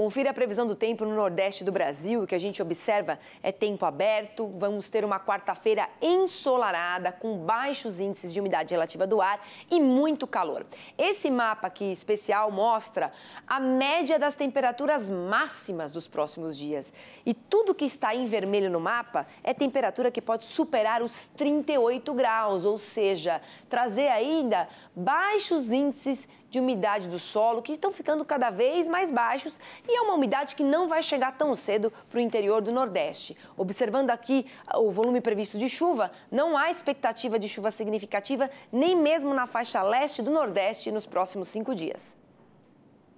Confira a previsão do tempo no Nordeste do Brasil. O que a gente observa é tempo aberto. Vamos ter uma quarta-feira ensolarada, com baixos índices de umidade relativa do ar e muito calor. Esse mapa aqui especial mostra a média das temperaturas máximas dos próximos dias. E tudo que está em vermelho no mapa é temperatura que pode superar os 38 graus, ou seja, trazer ainda baixos índices de umidade do solo que estão ficando cada vez mais baixos e é uma umidade que não vai chegar tão cedo para o interior do Nordeste. Observando aqui ah, o volume previsto de chuva, não há expectativa de chuva significativa nem mesmo na faixa leste do Nordeste nos próximos cinco dias.